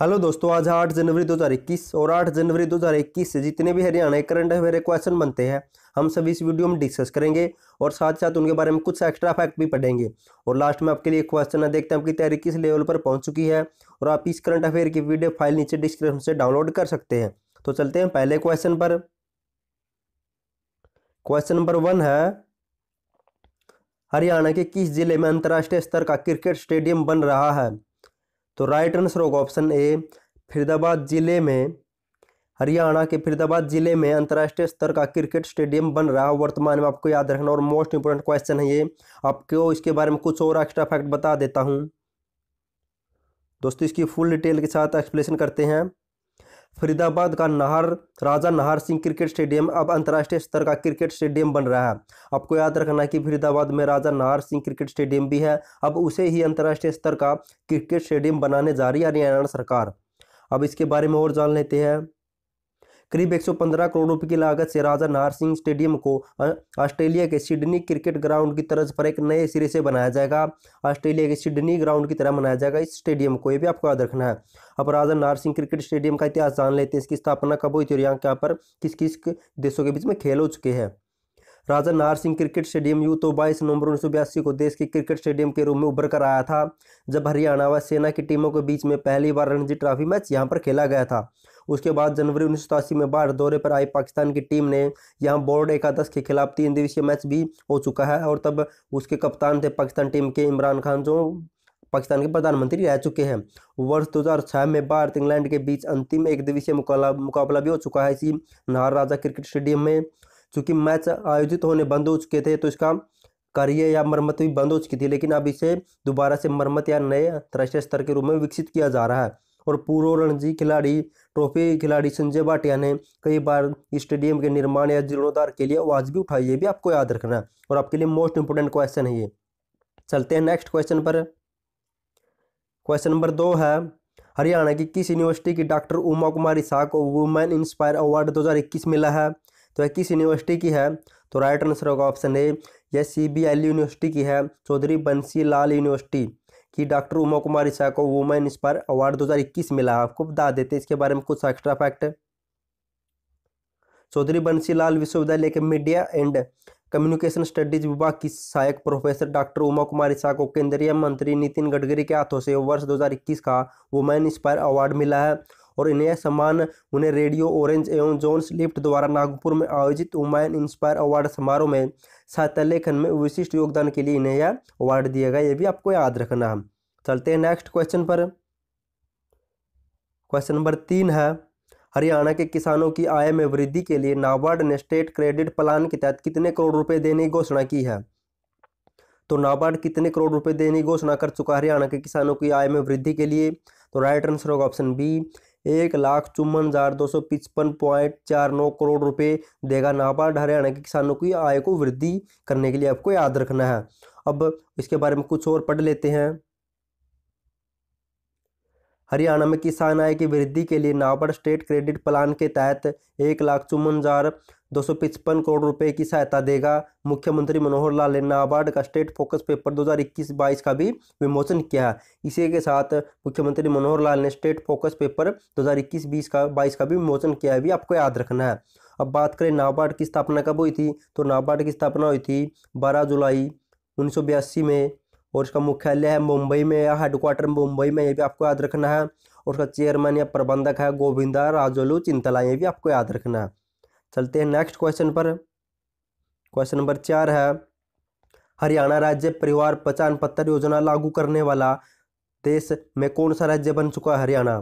hello दोस्तों आज आठ जनवरी 2021 और आठ जनवरी 2021 से जितने भी हरियाणा करंट अफेयर क्वेश्चन बनते हैं हम सभी इस वीडियो में डिस्कस करेंगे और साथ साथ उनके बारे में कुछ एक्स्ट्रा फैक्ट भी पढ़ेंगे और लास्ट में आपके लिए क्वेश्चन है देखते हैं आपकी तैयारी किस लेवल पर पहुंच चुकी है और आप इस करंट अफेयर की वीडियो फाइल नीचे डिस्क्रिप्शन से डाउनलोड कर सकते हैं तो चलते हैं पहले क्वेश्चन पर क्वेश्चन नंबर वन है हरियाणा के किस जिले में अंतर्राष्ट्रीय स्तर का क्रिकेट स्टेडियम बन रहा है तो राइट आंसर होगा ऑप्शन ए फरीदाबाद ज़िले में हरियाणा के फरीदाबाद ज़िले में अंतर्राष्ट्रीय स्तर का क्रिकेट स्टेडियम बन रहा है वर्तमान में आपको याद रखना और मोस्ट इंपोर्टेंट क्वेश्चन है ये आपको इसके बारे में कुछ और एक्स्ट्रा फैक्ट बता देता हूँ दोस्तों इसकी फुल डिटेल के साथ एक्सप्लेन करते हैं फरीदाबाद का नाहर राजा नाहर सिंह क्रिकेट स्टेडियम अब अंतर्राष्ट्रीय स्तर का क्रिकेट स्टेडियम बन रहा है आपको याद रखना है कि फरीदाबाद में राजा नाहर सिंह क्रिकेट स्टेडियम भी है अब उसे ही अंतर्राष्ट्रीय स्तर का क्रिकेट स्टेडियम बनाने जा रही है हरियाणा सरकार अब इसके बारे में और जान लेते हैं करीब 115 करोड़ रुपए की लागत से राजा नार सिंह स्टेडियम को ऑस्ट्रेलिया के सिडनी क्रिकेट ग्राउंड की तरह पर एक नए सिरे से बनाया जाएगा ऑस्ट्रेलिया के सिडनी ग्राउंड की तरह बनाया जाएगा इस स्टेडियम को ये भी आपको याद रखना है अब राजा नार सिंह क्रिकेट स्टेडियम का इतिहास जान लेते हैं इसकी स्थापना कब हुई थी और यहाँ पर किस किस देशों के बीच में खेल हो चुके हैं राजा Nar Singh cricket stadium you तो 22 नवंबर उन्नीस को देश के क्रिकेट स्टेडियम के रूप में उभर कर आया था जब हरियाणा व सेना की टीमों के बीच में पहली बार रणजी ट्रॉफी मैच यहाँ पर खेला गया था उसके बाद जनवरी उन्नीस में भारत दौरे पर आई पाकिस्तान की टीम ने यहाँ बोर्ड एकादश के खिलाफ तीन दिवसीय मैच भी हो चुका है और तब उसके कप्तान थे पाकिस्तान टीम के इमरान खान जो पाकिस्तान के प्रधानमंत्री रह चुके हैं वर्ष 2006 में भारत इंग्लैंड के बीच अंतिम एक दिवसीय मुकाबला भी हो चुका है इसी नार राजा क्रिकेट स्टेडियम में चूँकि मैच आयोजित होने बंद हो चुके थे तो इसका कार्य या मरम्मत भी बंद हो चुकी थी लेकिन अब इसे दोबारा से मरम्मत या नए राष्ट्रीय स्तर के रूप में विकसित किया जा रहा है और पूर्व रणजी खिलाड़ी ट्रॉफी खिलाड़ी संजय भाटिया ने कई बार स्टेडियम के निर्माण या जीर्णोद्धार के लिए आवाज़ भी उठाई है भी आपको याद रखना है और आपके लिए मोस्ट इंपोर्टेंट क्वेश्चन है ये चलते हैं नेक्स्ट क्वेश्चन पर क्वेश्चन नंबर दो है हरियाणा की किस यूनिवर्सिटी की डॉक्टर उमा कुमारी शाह को वुमेन इंस्पायर अवार्ड 2021 मिला है तो यह किस यूनिवर्सिटी की है तो राइट आंसर होगा ऑप्शन ए यह सी बी एल यूनिवर्सिटी की है चौधरी बंसी लाल यूनिवर्सिटी कि डॉक्टर उमा कुमार ईसा को वुमेन इस पर अवार्ड 2021 मिला आपको बता देते हैं इसके बारे में कुछ एक्स्ट्रा फैक्ट चौधरी बंसी लाल विश्वविद्यालय के मीडिया एंड कम्युनिकेशन स्टडीज विभाग की सहायक प्रोफेसर डॉक्टर उमा कुमार शाह को केंद्रीय मंत्री नितिन गडकरी के हाथों से वर्ष 2021 का वुमेन इंस्पायर अवार्ड मिला है और इन्हें यह सम्मान उन्हें रेडियो ऑरेंज एवं जोन्स लिफ्ट द्वारा नागपुर में आयोजित उमायन इंस्पायर अवार्ड समारोह में साहित्य लेखन में विशिष्ट योगदान के लिए इन्हें यह अवार्ड दिया गया ये भी आपको याद रखना है चलते हैं नेक्स्ट क्वेश्चन पर क्वेश्चन नंबर तीन है हरियाणा के किसानों की आय में वृद्धि के लिए नाबार्ड ने स्टेट क्रेडिट प्लान के तहत कितने करोड़ रुपए देने की घोषणा की है तो नाबार्ड कितने करोड़ रुपए देने की घोषणा कर चुका है हरियाणा के किसानों की आय में वृद्धि के लिए तो राइट आंसर होगा ऑप्शन बी एक लाख चौवन हजार दो सौ पचपन पॉइंट चार नौ करोड़ रुपए देगा नाबार्ड हरियाणा के किसानों की आय को वृद्धि करने के लिए आपको याद रखना है अब इसके बारे में कुछ और पढ़ लेते हैं हरियाणा में किसान आय की वृद्धि के लिए नाबार्ड स्टेट क्रेडिट प्लान के तहत एक लाख चौवन हजार दो करोड़ रुपए की सहायता देगा मुख्यमंत्री मनोहर लाल ने नाबार्ड का स्टेट फोकस पेपर 2021-22 का भी विमोचन किया इसी के साथ मुख्यमंत्री मनोहर लाल ने स्टेट फोकस पेपर 2021 बीस का 22 का भी विमोचन किया है भी आपको याद रखना है अब बात करें नाबार्ड की स्थापना कब हुई थी तो नाबार्ड की स्थापना हुई थी बारह जुलाई उन्नीस में और इसका मुख्यालय है मुंबई में या हेडक्वार्टर मुंबई में ये भी आपको याद रखना है और उसका चेयरमैन या प्रबंधक है गोविंदा राजोलू चिंतला ये भी आपको याद रखना है चलते हैं नेक्स्ट क्वेश्चन पर क्वेश्चन नंबर चार है हरियाणा राज्य परिवार पहचान पत्र योजना लागू करने वाला देश में कौन सा राज्य बन चुका है हरियाणा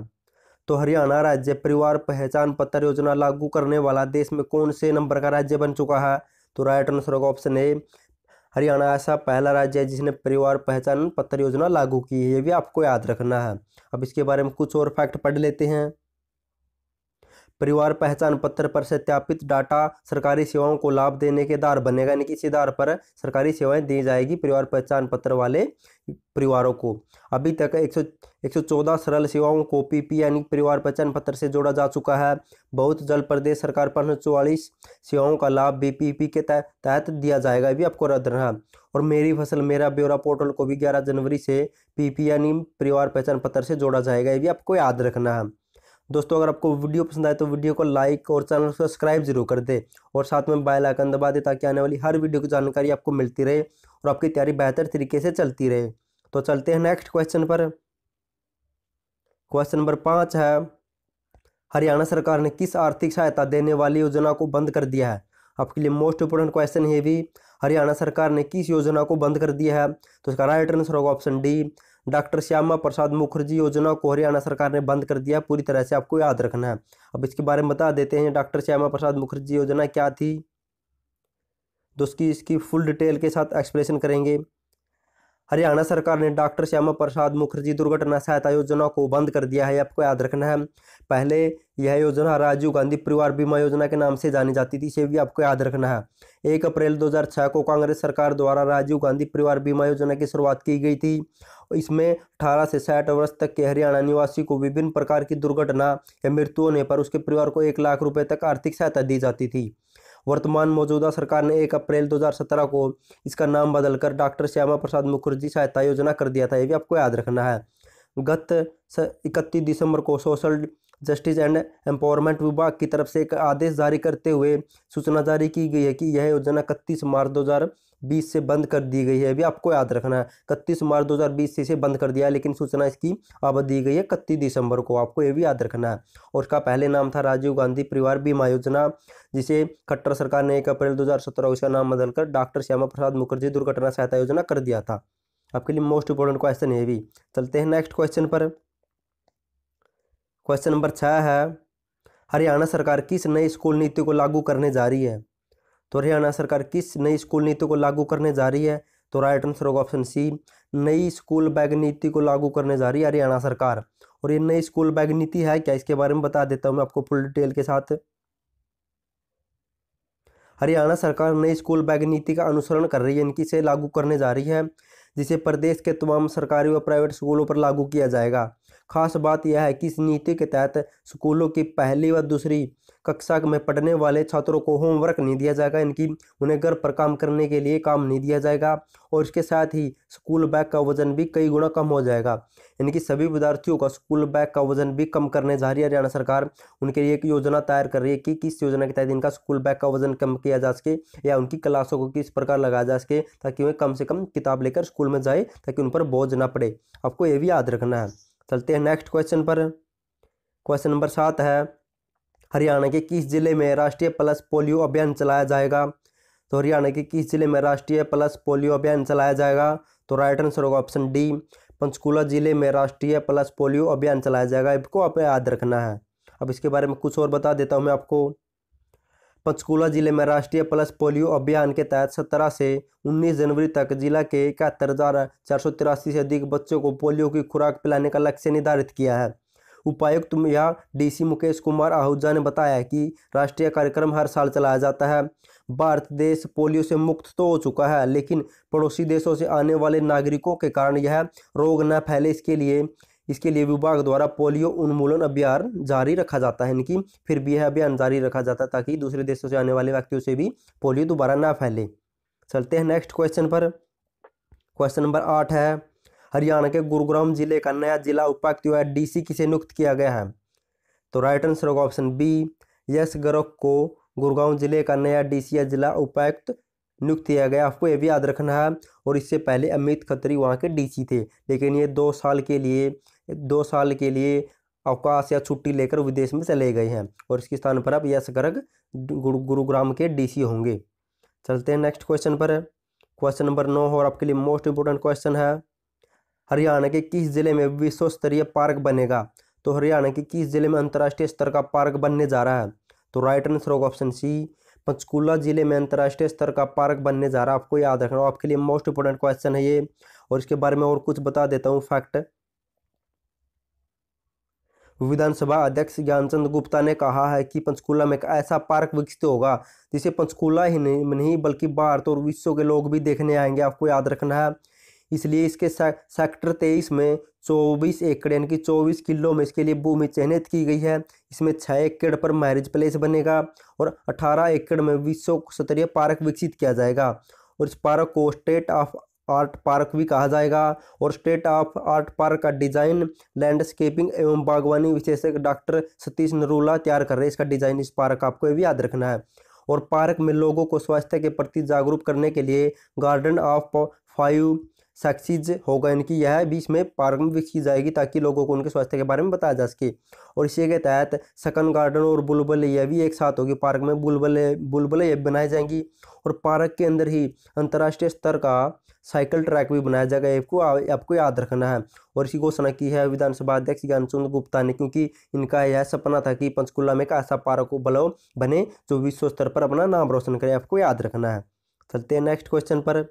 तो हरियाणा राज्य परिवार पहचान पत्र योजना लागू करने वाला देश में कौन से नंबर का राज्य बन चुका है तो राइट आंसर होगा ऑप्शन ए हरियाणा ऐसा पहला राज्य है जिसने परिवार पहचान पत्र योजना लागू की है ये भी आपको याद रखना है अब इसके बारे में कुछ और फैक्ट पढ़ लेते हैं परिवार पहचान पत्र पर सत्यापित डाटा सरकारी सेवाओं को लाभ देने के आधार बनेगा यानी कि इस आधार पर सरकारी सेवाएं दी जाएगी परिवार पहचान पत्र वाले परिवारों को अभी तक एक सौ एक सौ चौदह सरल सेवाओं को पीपी यानी परिवार पहचान पत्र से जोड़ा जा चुका है बहुत जल्द प्रदेश सरकार पर चौवालीस सेवाओं का लाभ भी पी के तहत दिया जाएगा भी आपको रद्द रहा और मेरी फसल मेरा ब्यौरा पोर्टल को भी ग्यारह जनवरी से पी यानी परिवार पहचान पत्र से जोड़ा जाएगा ये भी आपको याद रखना है दोस्तों अगर आपको वीडियो पसंद आए तो वीडियो को लाइक और चैनल को सब्सक्राइब जरूर कर दे और साथ में बेल आइकन दबा दे ताकि आने वाली हर वीडियो की जानकारी आपको मिलती रहे और आपकी तैयारी बेहतर तरीके से चलती रहे तो चलते हैं नेक्स्ट क्वेश्चन पर क्वेश्चन नंबर पाँच है हरियाणा सरकार ने किस आर्थिक सहायता देने वाली योजना को बंद कर दिया है आपके लिए मोस्ट इंपोर्टेंट क्वेश्चन ये भी हरियाणा सरकार ने किस योजना को बंद कर दिया है तो इसका राइट आंसर होगा option D doctor Shyama Prasad Mukherjee योजना को हरियाणा सरकार ने बंद कर दिया पूरी तरह से आपको याद रखना है अब इसके बारे में बता देते हैं डॉक्टर श्यामा प्रसाद मुखर्जी योजना क्या थी तो उसकी इसकी फुल डिटेल के साथ एक्सप्लेन करेंगे हरियाणा सरकार ने डॉक्टर श्यामा प्रसाद मुखर्जी दुर्घटना सहायता योजना को बंद कर दिया है आपको याद रखना है पहले यह योजना राजीव गांधी परिवार बीमा योजना के नाम से जानी जाती थी इसे भी आपको याद रखना है एक अप्रैल 2006 को कांग्रेस सरकार द्वारा राजीव गांधी परिवार बीमा योजना की शुरुआत की गई थी इसमें अठारह से साठ वर्ष तक के हरियाणा निवासी को विभिन्न प्रकार की दुर्घटना या मृत्यु होने पर उसके परिवार को एक लाख रुपये तक आर्थिक सहायता दी जाती थी वर्तमान मौजूदा सरकार ने एक अप्रैल 2017 को इसका नाम बदलकर डॉक्टर श्यामा प्रसाद मुखर्जी सहायता योजना कर दिया था ये भी आपको याद रखना है गत इकतीस दिसंबर को सोशल जस्टिस एंड एम्पावरमेंट विभाग की तरफ से एक आदेश जारी करते हुए सूचना जारी की गई है कि यह योजना इकतीस मार्च दो बीस से बंद कर दी गई है अभी आपको याद रखना है इकतीस मार्च 2020 से इसे बंद कर दिया है लेकिन सूचना इसकी अब दी गई है इकतीस दिसंबर को आपको ये भी याद रखना है और उसका पहले नाम था राजीव गांधी परिवार बीमा योजना जिसे खट्टर सरकार ने एक अप्रैल दो हज़ार उसका नाम बदलकर डॉक्टर श्यामा प्रसाद मुखर्जी दुर्घटना सहायता योजना कर दिया था आपके लिए मोस्ट इंपॉर्टेंट क्वेश्चन ये भी चलते हैं नेक्स्ट क्वेश्चन पर क्वेश्चन नंबर छः है हरियाणा सरकार किस नई स्कूल नीति को लागू करने जा रही है तो हरियाणा सरकार किस नई स्कूल नीति को लागू करने जा रही है तो राइट आंसर होगा ऑप्शन सी नई स्कूल बैग नीति को लागू करने जा रही है हरियाणा सरकार और ये नई स्कूल बैग नीति है क्या इसके बारे में बता देता हूँ मैं आपको फुल डिटेल के साथ हरियाणा सरकार नई स्कूल बैग नीति का अनुसरण कर रही है इनकी से लागू करने जा रही है जिसे प्रदेश के तमाम सरकारी व प्राइवेट स्कूलों पर लागू किया जाएगा खास बात यह है कि इस नीति के तहत स्कूलों की पहली व दूसरी कक्षा में पढ़ने वाले छात्रों को होमवर्क नहीं दिया जाएगा इनकी उन्हें घर पर काम करने के लिए काम नहीं दिया जाएगा और इसके साथ ही स्कूल बैग का वजन भी कई गुना कम हो जाएगा इनकी सभी विद्यार्थियों का स्कूल बैग का वजन भी कम करने जा रही है हरियाणा सरकार उनके लिए एक योजना तैयार कर रही है कि किस योजना के तहत इनका स्कूल बैग का वजन कम किया जा सके या उनकी क्लासों को किस प्रकार लगाया जा सके ताकि वह कम से कम किताब लेकर स्कूल में जाए ताकि उन पर बोझ ना पड़े आपको ये भी याद रखना है चलते हैं नेक्स्ट क्वेश्चन पर क्वेश्चन नंबर सात है हरियाणा के किस जिले में राष्ट्रीय प्लस पोलियो अभियान चलाया जाएगा तो हरियाणा के किस जिले में राष्ट्रीय प्लस पोलियो अभियान चलाया जाएगा तो राइट आंसर होगा ऑप्शन डी पंचकूला जिले में राष्ट्रीय प्लस पोलियो अभियान चलाया जाएगा इसको आप याद रखना है अब इसके बारे में कुछ और बता देता हूँ मैं आपको पंचकूला जिले में राष्ट्रीय प्लस पोलियो अभियान के तहत सत्रह से उन्नीस जनवरी तक जिला के इकहत्तर हजार चार सौ तिरासी से अधिक बच्चों को पोलियो की खुराक पिलाने का लक्ष्य निर्धारित किया है उपायुक्त या डीसी मुकेश कुमार आहूजा ने बताया कि राष्ट्रीय कार्यक्रम हर साल चलाया जाता है भारत देश पोलियो से मुक्त तो हो चुका है लेकिन पड़ोसी देशों से आने वाले नागरिकों के कारण यह रोग न फैले इसके लिए इसके लिए विभाग द्वारा पोलियो उन्मूलन अभियान जारी रखा जाता है इनकी फिर भी यह अभियान जारी रखा जाता है ताकि दूसरे देशों से आने वाले व्यक्तियों से भी पोलियो दोबारा ना फैले चलते हैं नेक्स्ट क्वेश्चन पर क्वेश्चन नंबर आठ है हरियाणा के गुरुग्राम जिले का नया जिला उपायुक्त है डीसी किसे नियुक्त किया गया है तो राइट आंसर होगा ऑप्शन बी यश गर्ग को गुरुग्राम जिले का नया डीसी या जिला उपायुक्त नियुक्त किया गया आपको ये भी याद रखना है और इससे पहले अमित खत्री वहाँ के डीसी थे लेकिन ये दो साल के लिए दो साल के लिए अवकाश या छुट्टी लेकर विदेश में चले गए हैं और इसके स्थान पर अब यश गर्ग गुरुग्राम के डी होंगे चलते हैं नेक्स्ट क्वेश्चन पर क्वेश्चन नंबर नौ और आपके लिए मोस्ट इंपोर्टेंट क्वेश्चन है हरियाणा के किस जिले में विश्व स्तरीय पार्क बनेगा तो हरियाणा के किस जिले में अंतर्राष्ट्रीय स्तर का पार्क बनने जा रहा है तो राइट आंसर होगा ऑप्शन सी पंचकूला जिले में अंतर्राष्ट्रीय स्तर का पार्क बनने जा रहा है आपको याद रखना आपके लिए मोस्ट इंपोर्टेंट क्वेश्चन है ये और इसके बारे में और कुछ बता देता हूँ फैक्ट विधानसभा अध्यक्ष ज्ञानचंद गुप्ता ने कहा है कि पंचकूला में एक ऐसा पार्क विकसित होगा जिसे पंचकूला ही नहीं बल्कि भारत और विश्व के लोग भी देखने आएंगे आपको याद रखना है इसलिए इसके सेक्टर तेईस में चौबीस एकड़ यानी कि चौबीस किलो में इसके लिए भूमि चिन्हित की गई है इसमें छः एकड़ पर मैरिज प्लेस बनेगा और अठारह एकड़ में विश्व स्तरीय पार्क विकसित किया जाएगा और इस पार्क को स्टेट ऑफ आर्ट पार्क भी कहा जाएगा और स्टेट ऑफ आर्ट पार्क का डिज़ाइन लैंडस्केपिंग एवं बागवानी विशेषज्ञ डॉक्टर सतीश नरूला तैयार कर रहे हैं इसका डिज़ाइन इस पार्क का आपको ये भी याद रखना है और पार्क में लोगों को स्वास्थ्य के प्रति जागरूक करने के लिए गार्डन ऑफ फाइव सक्सीज होगा इनकी यह भी इसमें पार्क में की जाएगी ताकि लोगों को उनके स्वास्थ्य के बारे में बताया जा सके और इसी के तहत सकन गार्डन और बुलबुल यह भी एक साथ होगी पार्क में बुलबुल यह बनाई जाएंगी और पार्क के अंदर ही अंतर्राष्ट्रीय स्तर का साइकिल ट्रैक भी बनाया जाएगा आपको आपको याद रखना है और इसकी घोषणा की है विधानसभा अध्यक्ष ज्ञानचंद गुप्ता ने क्योंकि इनका यह सपना था कि पंचकुला में एक ऐसा पार्क बलो बने जो विश्व स्तर पर अपना नाम रोशन करे आपको याद रखना है चलते हैं नेक्स्ट क्वेश्चन पर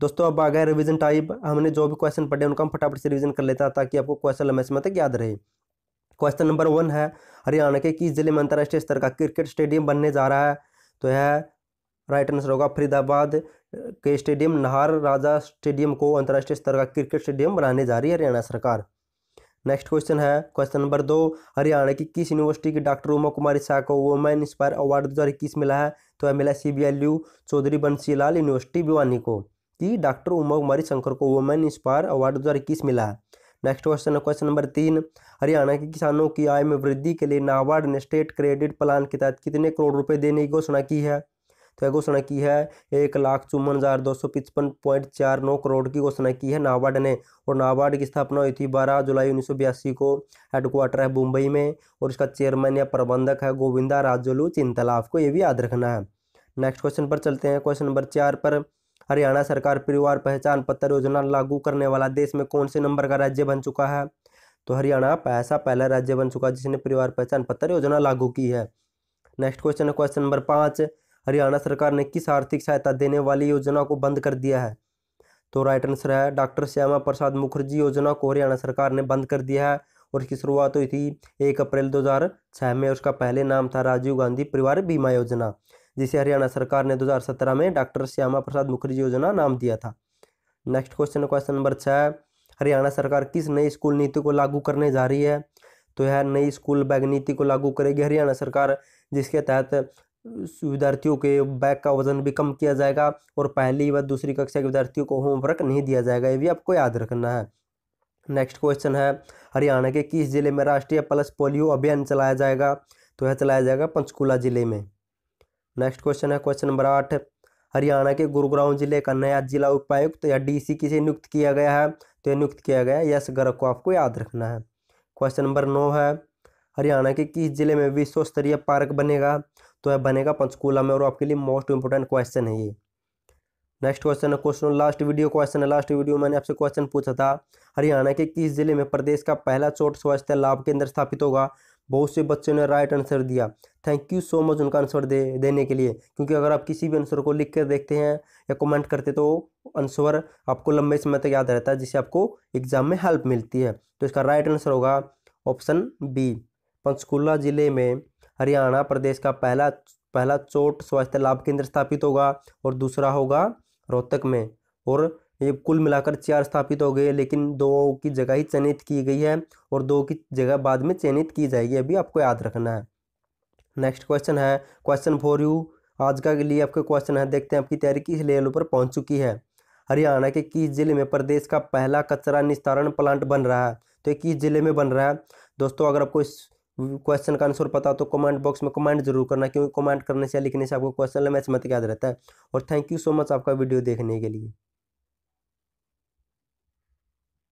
दोस्तों अब आ गए रिविजन टाइप हमने जो भी क्वेश्चन पढ़े उनका हम फटाफट से रिविजन कर लेते हैं ताकि आपको क्वेश्चन लंबे समय तक याद रहे क्वेश्चन नंबर वन है हरियाणा के किस जिले में अंतर्राष्ट्रीय स्तर का क्रिकेट स्टेडियम बनने जा रहा है तो यह राइट आंसर होगा फरीदाबाद के स्टेडियम नाहर राजा स्टेडियम को अंतर्राष्ट्रीय स्तर का क्रिकेट स्टेडियम बनाने जा रही है हरियाणा सरकार नेक्स्ट क्वेश्चन है क्वेश्चन नंबर दो हरियाणा की किस यूनिवर्सिटी की डॉक्टर उमा कुमारी शाह को वुमेन इंस्पायर अवार्ड दो हज़ार इक्कीस मिला है तो यह मिला C B L U Chaudhary Bansilal university Bhiwani को कि डॉक्टर उमा कुमारी शंकर को वुमेन इंस्पायर अवार्ड दो हज़ार इक्कीस मिला है नेक्स्ट क्वेश्चन है क्वेश्चन नंबर तीन हरियाणा के किसानों की आय में वृद्धि के लिए नाबार्ड ने स्टेट क्रेडिट प्लान के तहत कितने करोड़ रुपए देने की घोषणा की है तो यह घोषणा की है एक लाख चौवन हज़ार दो सौ पचपन पॉइंट चार नौ करोड़ की घोषणा की है नाबार्ड ने और नाबार्ड की स्थापना हुई थी बारह जुलाई उन्नीस सौ बयासी को हेडक्वार्टर है मुंबई में और इसका चेयरमैन या प्रबंधक है गोविंदा राजोलू चिंतला आपको ये भी याद रखना है नेक्स्ट क्वेश्चन पर चलते हैं क्वेश्चन नंबर चार पर हरियाणा सरकार परिवार पहचान पत्र योजना लागू करने वाला देश में कौन से नंबर का राज्य बन चुका है तो हरियाणा ऐसा पहला राज्य बन चुका है जिसने परिवार पहचान पत्र योजना लागू की है नेक्स्ट क्वेश्चन है क्वेश्चन नंबर पाँच हरियाणा सरकार ने किस आर्थिक सहायता देने वाली योजना को बंद कर दिया है तो राइट आंसर है डॉक्टर श्यामा प्रसाद मुखर्जी योजना को हरियाणा सरकार ने बंद कर दिया है और इसकी शुरुआत हुई थी एक अप्रैल 2006 में उसका पहले नाम था राजीव गांधी परिवार बीमा योजना जिसे हरियाणा सरकार ने 2017 में डॉक्टर श्यामा प्रसाद मुखर्जी योजना नाम दिया था नेक्स्ट क्वेश्चन क्वेश्चन नंबर छः हरियाणा सरकार किस नई स्कूल नीति को लागू करने जा रही है तो यह नई स्कूल बैग नीति को लागू करेगी हरियाणा सरकार जिसके तहत विद्यार्थियों के बैग का वजन भी कम किया जाएगा और पहली व दूसरी कक्षा के विद्यार्थियों को होमवर्क नहीं दिया जाएगा ये भी आपको याद रखना है नेक्स्ट क्वेश्चन है हरियाणा के किस जिले में राष्ट्रीय प्लस पोलियो अभियान चलाया जाएगा तो यह चलाया जाएगा पंचकूला जिले में नेक्स्ट क्वेश्चन है क्वेश्चन नंबर आठ हरियाणा के गुरुग्राम जिले का नया जिला उपायुक्त या डीसी किसे नियुक्त किया गया है तो यह नियुक्त किया गया है यश गर्ग को आपको याद रखना है क्वेश्चन नंबर नौ है हरियाणा के किस जिले में विश्व स्तरीय पार्क बनेगा तो यह बनेगा पंचकूला में और आपके लिए मोस्ट इंपॉर्टेंट क्वेश्चन है ये नेक्स्ट क्वेश्चन है क्वेश्चन लास्ट वीडियो क्वेश्चन है लास्ट वीडियो मैंने आपसे क्वेश्चन पूछा था हरियाणा के किस जिले में प्रदेश का पहला चोट स्वास्थ्य लाभ केंद्र स्थापित होगा बहुत से बच्चों ने राइट आंसर दिया थैंक यू सो मच उनका आंसर दे देने के लिए क्योंकि अगर आप किसी भी आंसर को लिख कर देखते हैं या कमेंट करते तो आंसर आपको लंबे समय तक याद रहता है जिससे आपको एग्जाम में हेल्प मिलती है तो इसका राइट आंसर होगा ऑप्शन बी पंचकूला जिले में हरियाणा प्रदेश का पहला पहला चोट स्वास्थ्य लाभ केंद्र स्थापित होगा और दूसरा होगा रोहतक में और ये कुल मिलाकर चार स्थापित हो गए लेकिन दो की जगह ही चयनित की गई है और दो की जगह बाद में चयनित की जाएगी अभी आपको याद रखना है नेक्स्ट क्वेश्चन है क्वेश्चन फॉर यू आज का के लिए आपके क्वेश्चन है देखते हैं आपकी तैयारी किस लेवल पर पहुंच चुकी है हरियाणा के किस जिले में प्रदेश का पहला कचरा निस्तारण प्लांट बन रहा है तो किस जिले में बन रहा है दोस्तों अगर आपको इस क्वेश्चन का आंसर पता हो तो कमेंट बॉक्स में कमेंट जरूर करना क्योंकि कमेंट करने से लिखने से आपको क्वेश्चन मैच मत याद रहता है और थैंक यू सो मच आपका वीडियो देखने के लिए